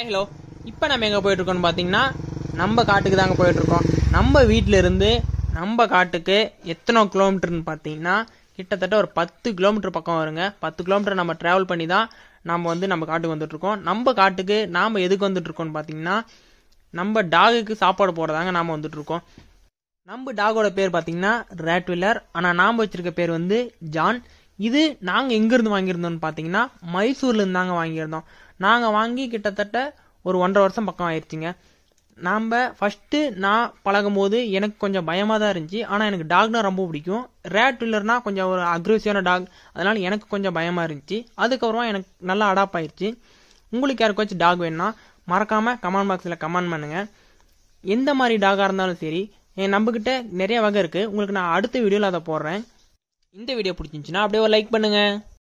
hi hello இப்போ நம்ம எங்கே போயிட்டுருக்கோம்னு பார்த்தீங்கன்னா நம்ம காட்டுக்கு தாங்க போயிட்டுருக்கோம் நம்ம இருந்து நம்ம காட்டுக்கு எத்தனை கிலோமீட்டர்னு பார்த்தீங்கன்னா கிட்டத்தட்ட ஒரு பத்து கிலோமீட்டர் பக்கம் வருங்க பத்து கிலோமீட்டர் நம்ம ட்ராவல் பண்ணி தான் நம்ம வந்து நம்ம காட்டுக்கு வந்துட்ருக்கோம் நம்ம காட்டுக்கு நாம் எதுக்கு வந்துட்ருக்கோம்னு பார்த்தீங்கன்னா நம்ம டாகுக்கு சாப்பாடு போடுறதாங்க நாம் வந்துட்டுருக்கோம் நம்ம டாகோட பேர் பார்த்தீங்கன்னா ரேட்வில்லர் ஆனால் நாம் வச்சுருக்க பேர் வந்து ஜான் இது நாங்கள் எங்கேருந்து வாங்கியிருந்தோம்னு பார்த்தீங்கன்னா மைசூர்லேருந்து தாங்க வாங்கியிருந்தோம் நாங்கள் வாங்கி கிட்டத்தட்ட ஒரு ஒன்றரை வருஷம் பக்கம் ஆயிடுச்சுங்க நாம் ஃபஸ்ட்டு நான் பழகும் போது எனக்கு கொஞ்சம் பயமாக தான் இருந்துச்சு ஆனால் எனக்கு டாக்னா ரொம்ப பிடிக்கும் ரேட் வில்லர்னால் கொஞ்சம் ஒரு அக்ரெசிவான டாக் அதனால் எனக்கு கொஞ்சம் பயமாக இருந்துச்சு அதுக்கப்புறமா எனக்கு நல்லா அடாப்ட் ஆயிடுச்சு உங்களுக்கு யாருக்காச்சும் டாக் வேணும்னா மறக்காமல் கமெண்ட் பாக்ஸில் கமெண்ட் பண்ணுங்கள் எந்த மாதிரி டாகாக இருந்தாலும் சரி என் நம்பக்கிட்ட நிறைய வகை இருக்குது உங்களுக்கு நான் அடுத்த வீடியோவில் அதை போடுறேன் இந்த வீடியோ பிடிச்சிருந்துச்சுன்னா அப்படியே ஒரு லைக் பண்ணுங்கள்